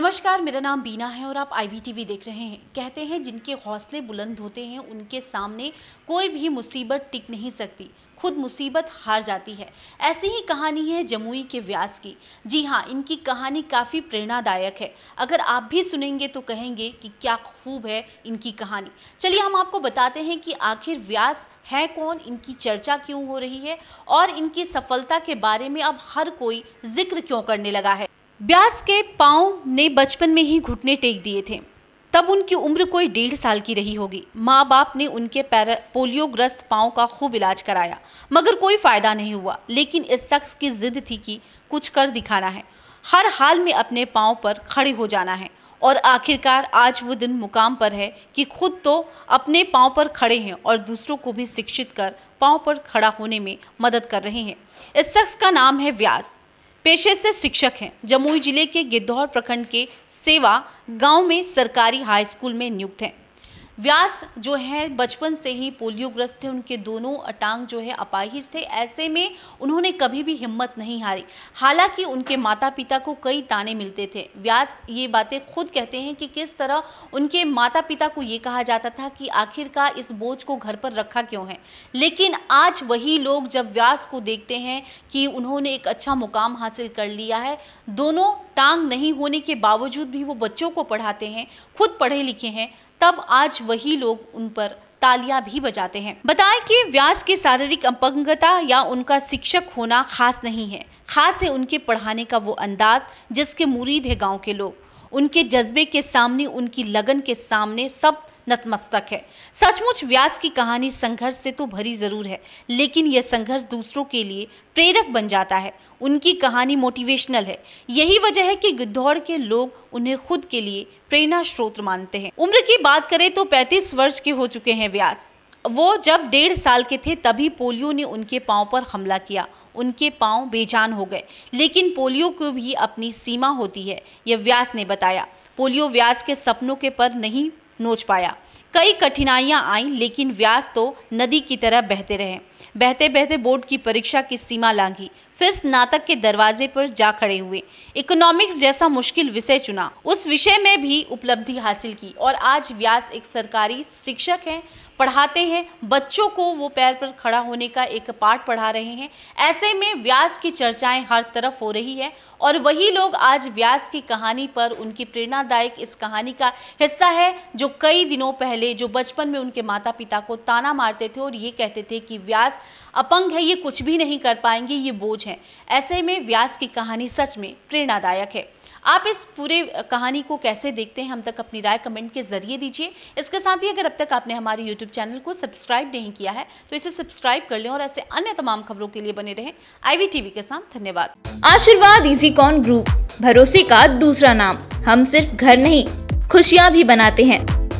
नमस्कार मेरा नाम बीना है और आप आईबीटीवी देख रहे हैं कहते हैं जिनके हौसले बुलंद होते हैं उनके सामने कोई भी मुसीबत टिक नहीं सकती खुद मुसीबत हार जाती है ऐसी ही कहानी है जमुई के व्यास की जी हाँ इनकी कहानी काफ़ी प्रेरणादायक है अगर आप भी सुनेंगे तो कहेंगे कि क्या खूब है इनकी कहानी चलिए हम आपको बताते हैं कि आखिर व्यास है कौन इनकी चर्चा क्यों हो रही है और इनकी सफलता के बारे में अब हर कोई जिक्र क्यों करने लगा है ब्यास के पाँव ने बचपन में ही घुटने टेक दिए थे तब उनकी उम्र कोई डेढ़ साल की रही होगी माँ बाप ने उनके पैर पोलियोग्रस्त पाँव का खूब इलाज कराया मगर कोई फ़ायदा नहीं हुआ लेकिन इस शख्स की जिद थी कि कुछ कर दिखाना है हर हाल में अपने पाँव पर खड़े हो जाना है और आखिरकार आज वो दिन मुकाम पर है कि खुद तो अपने पाँव पर खड़े हैं और दूसरों को भी शिक्षित कर पाँव पर खड़ा होने में मदद कर रहे हैं इस शख्स का नाम है व्यास पेशे से शिक्षक हैं जमुई जिले के गिद्धौर प्रखंड के सेवा गांव में सरकारी हाई स्कूल में नियुक्त हैं व्यास जो है बचपन से ही पोलियो ग्रस्त थे उनके दोनों अटांग जो है अपाहिज थे ऐसे में उन्होंने कभी भी हिम्मत नहीं हारी हालांकि उनके माता पिता को कई ताने मिलते थे व्यास ये बातें खुद कहते हैं कि किस तरह उनके माता पिता को ये कहा जाता था कि आखिरकार इस बोझ को घर पर रखा क्यों है लेकिन आज वही लोग जब व्यास को देखते हैं कि उन्होंने एक अच्छा मुकाम हासिल कर लिया है दोनों टांग नहीं होने के बावजूद भी वो बच्चों को पढ़ाते हैं खुद पढ़े लिखे हैं तब आज वही लोग उन पर तालियां भी बजाते हैं बताएं कि व्यास की शारीरिक अपंगता या उनका शिक्षक होना खास नहीं है खास है उनके पढ़ाने का वो अंदाज जिसके मुरीद है गांव के लोग उनके जज्बे के सामने उनकी लगन के सामने सब नतमस्तक है सचमुच व्यास की कहानी संघर्ष से तो भरी जरूर है लेकिन यह संघर्ष दूसरों के लिए प्रेरक बन जाता है उनकी कहानी मोटिवेशनल है यही वजह है कि गिद्धौड़ के लोग उन्हें खुद के लिए प्रेरणा स्रोत मानते हैं उम्र की बात करें तो 35 वर्ष के हो चुके हैं व्यास वो जब डेढ़ साल के थे तभी पोलियो ने उनके पाँव पर हमला किया उनके पाँव बेजान हो गए लेकिन पोलियो को भी अपनी सीमा होती है यह व्यास ने बताया पोलियो व्यास के सपनों के पर नहीं नोच पाया कई कठिनाइयां आईं लेकिन व्यास तो नदी की तरह बहते रहे बहते बहते बोर्ड की परीक्षा की सीमा लांघी फिर स्नातक के दरवाजे पर जा खड़े हुए इकोनॉमिक्स जैसा मुश्किल विषय चुना उस विषय में भी उपलब्धि हासिल की और आज व्यास एक सरकारी शिक्षक हैं पढ़ाते हैं बच्चों को वो पैर पर खड़ा होने का एक पाठ पढ़ा रहे हैं ऐसे में व्यास की चर्चाएं हर तरफ हो रही है और वही लोग आज व्यास की कहानी पर उनकी प्रेरणादायक इस कहानी का हिस्सा है जो कई दिनों पहले जो बचपन में उनके माता पिता को ताना मारते थे और ये कहते थे कि व्यास व्यास अपंग है ये कुछ भी नहीं कर पाएंगे ये बोझ हैं ऐसे में व्यास की कहानी सच में प्रेरणादायक है आप इस पूरे कहानी को कैसे देखते हैं हम तक अपनी राय कमेंट के जरिए दीजिए इसके साथ ही अगर अब तक आपने हमारे YouTube चैनल को सब्सक्राइब नहीं किया है तो इसे सब्सक्राइब कर लें और ऐसे अन्य तमाम खबरों के लिए बने रहें टीवी के साथ धन्यवाद आशीर्वाद इजी कॉन ग्रुप भरोसे का दूसरा नाम हम सिर्फ घर नहीं खुशियाँ भी बनाते हैं